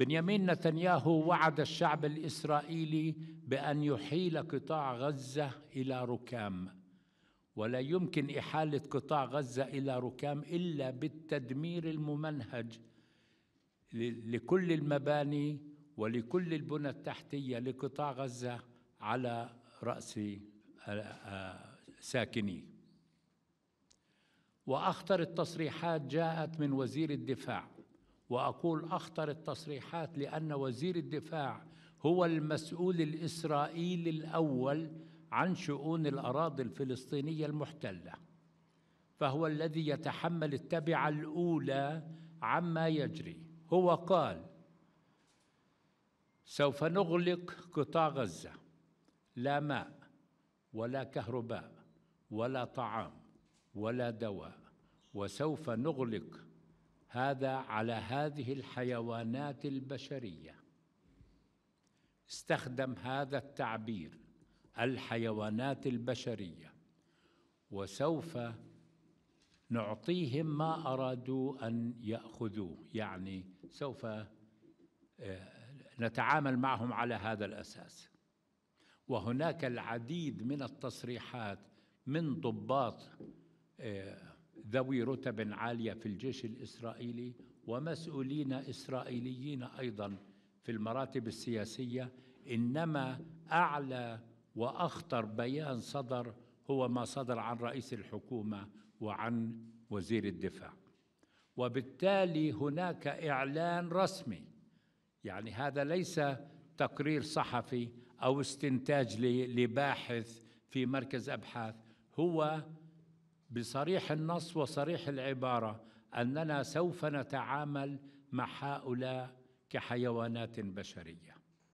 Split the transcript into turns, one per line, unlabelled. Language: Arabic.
بنيامين نتنياهو وعد الشعب الاسرائيلي بان يحيل قطاع غزه الى ركام ولا يمكن احاله قطاع غزه الى ركام الا بالتدمير الممنهج لكل المباني ولكل البنى التحتيه لقطاع غزه على راس ساكنيه واخطر التصريحات جاءت من وزير الدفاع واقول اخطر التصريحات لان وزير الدفاع هو المسؤول الاسرائيلي الاول عن شؤون الاراضي الفلسطينيه المحتله فهو الذي يتحمل التبعه الاولى عما يجري هو قال سوف نغلق قطاع غزه لا ماء ولا كهرباء ولا طعام ولا دواء وسوف نغلق هذا على هذه الحيوانات البشريه استخدم هذا التعبير الحيوانات البشريه وسوف نعطيهم ما ارادوا ان ياخذوه يعني سوف آه، نتعامل معهم على هذا الاساس وهناك العديد من التصريحات من ضباط آه، ذوي رتب عالية في الجيش الإسرائيلي ومسؤولين إسرائيليين أيضا في المراتب السياسية إنما أعلى وأخطر بيان صدر هو ما صدر عن رئيس الحكومة وعن وزير الدفاع وبالتالي هناك إعلان رسمي يعني هذا ليس تقرير صحفي أو استنتاج لباحث في مركز أبحاث هو بصريح النص وصريح العباره اننا سوف نتعامل مع هؤلاء كحيوانات بشريه